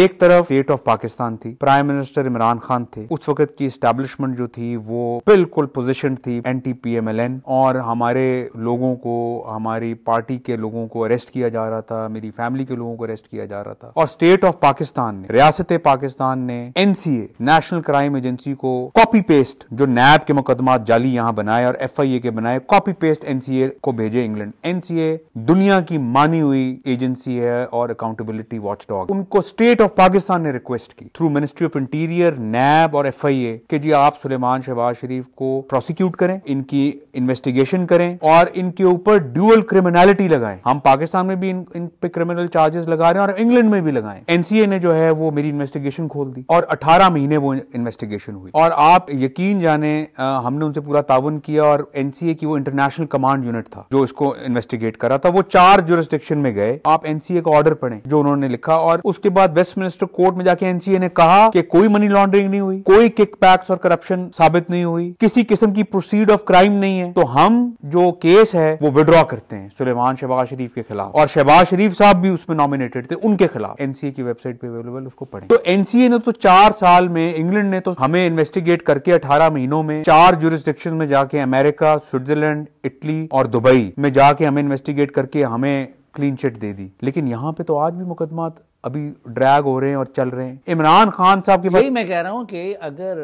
एक तरफ state of Pakistan थी प्राइम मिनिस्टर इमरान खान थे उस वक्त की स्टैब्लिशमेंट जो थी वो बिल्कुल पोजिशन थी एल एन और हमारे लोगों को हमारी पार्टी के लोगों को अरेस्ट किया जा रहा था मेरी फैमिली के लोगों को अरेस्ट किया जा रहा था और स्टेट ऑफ पाकिस्तान ने रियासत पाकिस्तान ने एनसीए नेशनल क्राइम एजेंसी को कॉपी पेस्ट जो नैब के मुकदमा जाली यहाँ बनाए और एफ के बनाए कॉपी पेस्ट एनसीए को भेजे इंग्लैंड एनसीए दुनिया की मानी हुई एजेंसी है और अकाउंटेबिलिटी वॉच उनको स्टेट ऑफ पाकिस्तान ने रिक्वेस्ट की through ministry of interior NAB और एफ कि जी आप सुलेमान शहबाज शरीफ को प्रोसिक्यूट करें इनकी इन्वेस्टिगेशन करें और इनके ऊपर ड्यूअल क्रिमिनलिटी लगाएं हम पाकिस्तान में भी इन, इन पे क्रिमिनल चार्जेस लगा रहे हैं और इंग्लैंड में भी लगाएं एनसीए ने जो है वो मेरी इन्वेस्टिगेशन खोल दी और अठारह महीने वो इन्वेस्टिगेशन हुई और आप यकीन जाने हमने उनसे पूरा ताउन किया और एनसीए की वो इंटरनेशनल कमांड यूनिट था जो इसको इन्वेस्टिगेट करा था वो चार जोरिस्टिक्शन में गए आप एनसीए का ऑर्डर पढ़े जो उन्होंने लिखा और उसके बाद वेस्ट वेस्टमिनिस्टर कोर्ट में जाके एनसीए ने कहा कि कोई मनी लॉन्ड्रिंग नहीं हुई कोई किकबैक्स और करप्शन साबित नहीं हुई किसी किस्म की प्रोसीड ऑफ क्राइम नहीं है तो हम जो केस है वो विड्रॉ करते हैं सुलेमान शहबाज शरीफ के खिलाफ और शहबाज शरीफ साहब भी उसमें नॉमिनेटेड थे उनके खिलाफ एनसीए की वेबसाइट पे अवेलेबल उसको पढ़े तो एनसीए ने तो चार साल में इंग्लैंड ने तो हमें इन्वेस्टिगेट करके अठारह महीनों में चार जुरिस्टिक्शन में जाके अमेरिका स्विट्जरलैंड इटली और दुबई में जाके हमें इन्वेस्टिगेट करके हमें क्लीन चिट दे दी लेकिन यहाँ पे तो आज भी मुकदमा अभी ड्रैग हो रहे हैं और चल रहे हैं इमरान खान साहब की यही मैं कह रहा हूं कि अगर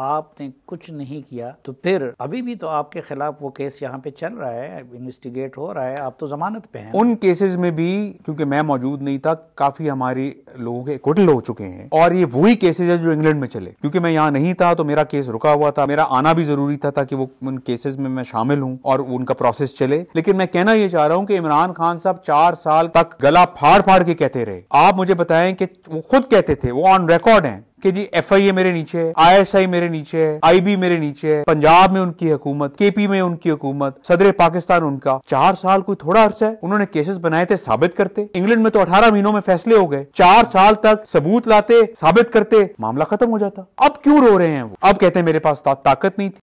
आपने कुछ नहीं किया तो फिर अभी भी तो आपके खिलाफ वो केस यहाँ पे चल रहा है इन्वेस्टिगेट हो रहा है आप तो जमानत पे हैं उन केसेस में भी क्योंकि मैं मौजूद नहीं था काफी हमारे लोगों के कुटल हो चुके हैं और ये वही केसेज है जो इंग्लैंड में चले क्योंकि मैं यहाँ नहीं था तो मेरा केस रुका हुआ था मेरा आना भी जरूरी था ताकि वो उन केसेज में मैं शामिल हूँ और उनका प्रोसेस चले लेकिन मैं कहना ये चाह रहा हूँ कि इमरान खान साहब चार साल तक गला फाड़ फाड़ के कहते रहे आप मुझे बताएं कि वो खुद कहते थे वो ऑन रिकॉर्ड है कि जी एफ आई ए मेरे नीचे है आई एस आई मेरे नीचे है आई बी मेरे नीचे है पंजाब में उनकी हुकूमत के पी में उनकी हुकूमत सदर पाकिस्तान उनका चार साल कोई थोड़ा अर्सा है उन्होंने केसेस बनाए थे साबित करते इंग्लैंड में तो अठारह महीनों में फैसले हो गए चार साल तक सबूत लाते साबित करते मामला खत्म हो जाता अब क्यों रो रहे हैं वो अब कहते हैं मेरे पास ताकत नहीं थी